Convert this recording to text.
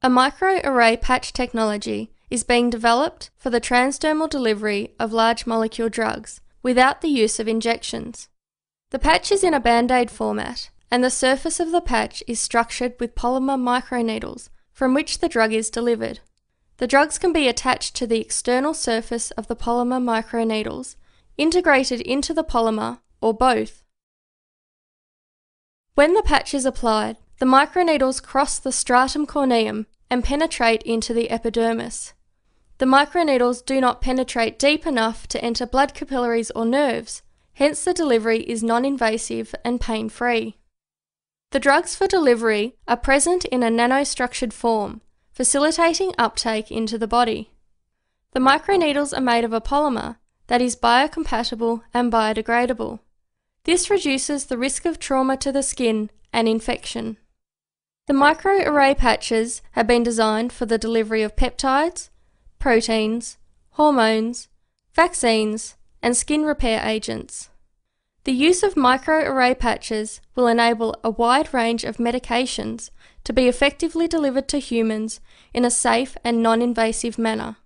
A microarray patch technology is being developed for the transdermal delivery of large molecule drugs without the use of injections. The patch is in a band-aid format and the surface of the patch is structured with polymer microneedles from which the drug is delivered. The drugs can be attached to the external surface of the polymer microneedles, integrated into the polymer, or both. When the patch is applied, the microneedles cross the stratum corneum and penetrate into the epidermis. The microneedles do not penetrate deep enough to enter blood capillaries or nerves, hence the delivery is non-invasive and pain-free. The drugs for delivery are present in a nanostructured form, facilitating uptake into the body. The microneedles are made of a polymer that is biocompatible and biodegradable. This reduces the risk of trauma to the skin and infection. The microarray patches have been designed for the delivery of peptides, proteins, hormones, vaccines, and skin repair agents. The use of microarray patches will enable a wide range of medications to be effectively delivered to humans in a safe and non invasive manner.